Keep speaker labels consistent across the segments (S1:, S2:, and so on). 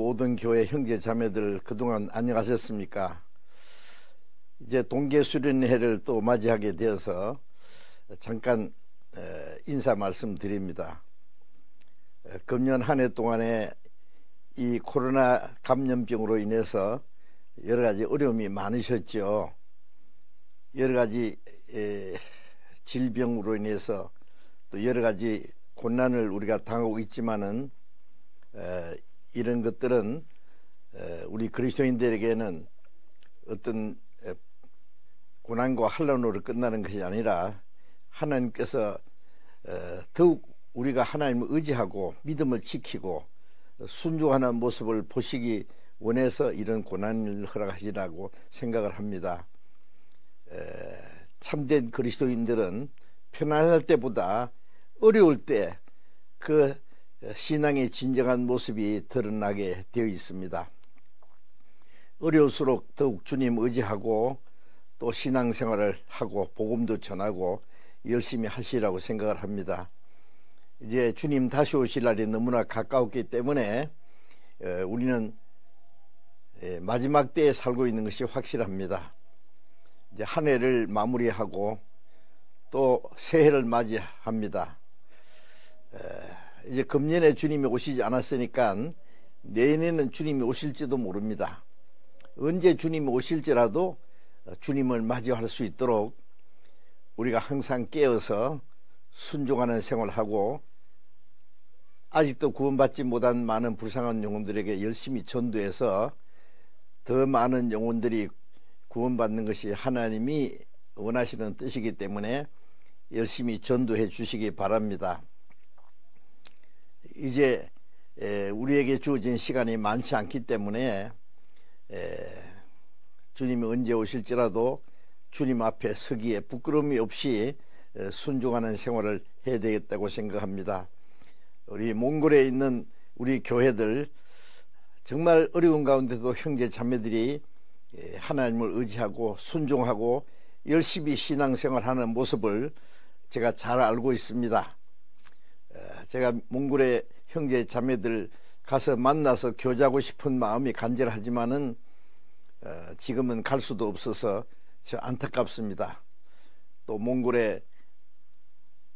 S1: 모든 교회 형제 자매들 그동안 안녕하셨습니까? 이제 동계 수련회를 또 맞이하게 되어서 잠깐 인사 말씀드립니다. 금년 한 해 동안에 이 코로나 감염병으로 인해서 여러 가지 어려움이 많으셨죠. 여러 가지 질병으로 인해서 또 여러 가지 곤란을 우리가 당하고 있지만은 이런 것들은 우리 그리스도인들에게는 어떤 고난과 환란으로 끝나는 것이 아니라 하나님께서 더욱 우리가 하나님을 의지하고 믿음을 지키고 순종하는 모습을 보시기 원해서 이런 고난을 허락하시라고 생각을 합니다. 참된 그리스도인들은 편안할 때보다 어려울 때그 신앙의 진정한 모습이 드러나게 되어 있습니다. 어려울수록 더욱 주님 의지하고 또 신앙생활을 하고 복음도 전하고 열심히 하시라고 생각을 합니다. 이제 주님 다시 오실 날이 너무나 가까웠기 때문에 어, 우리는 예, 마지막 때에 살고 있는 것이 확실합니다. 이제 한 해를 마무리하고 또 새해를 맞이합니다. 이제 금년에 주님이 오시지 않았으니까 내년에는 주님이 오실지도 모릅니다. 언제 주님이 오실지라도 주님을 맞이할 수 있도록 우리가 항상 깨어서 순종하는 생활하고 아직도 구원받지 못한 많은 불쌍한 영혼들에게 열심히 전도해서 더 많은 영혼들이 구원받는 것이 하나님이 원하시는 뜻이기 때문에 열심히 전도해 주시기 바랍니다. 이제 우리에게 주어진 시간이 많지 않기 때문에 주님이 언제 오실지라도 주님 앞에 서기에 부끄러움이 없이 순종하는 생활을 해야 되겠다고 생각합니다. 우리 몽골에 있는 우리 교회들 정말 어려운 가운데도 형제 자매들이 하나님을 의지하고 순종하고 열심히 신앙생활하는 모습을 제가 잘 알고 있습니다. 제가 몽골의 형제 자매들 가서 만나서 교제하고 싶은 마음이 간절하지만은 어, 지금은 갈 수도 없어서 저 안타깝습니다. 또몽골의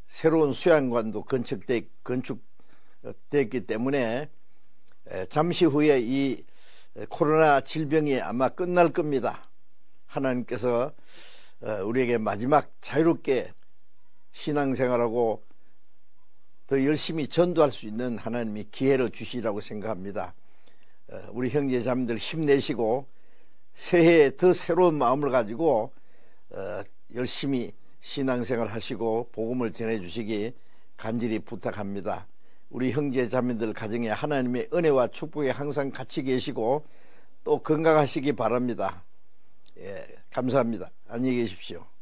S1: 새로운 수양관도 건축돼 건축됐기 어, 때문 에, 잠시 후에 이 코로나 질병이 아마 끝날 겁니다. 하나님께서 어, 우리에게 마지막 자유롭게 신앙생활하고 더 열심히 전도할 수 있는 하나님이 기회를 주시라고 생각합니다. 어, 우리 형제자매들 힘내시고 새해에 더 새로운 마음을 가지고 어, 열심히 신앙생활 하시고 복음을 전해주시기 간절히 부탁합니다. 우리 형제자매들 가정에 하나님의 은혜와 축복이 항상 같이 계시고 또 건강하시기 바랍니다. 예, 감사합니다. 안녕히 계십시오.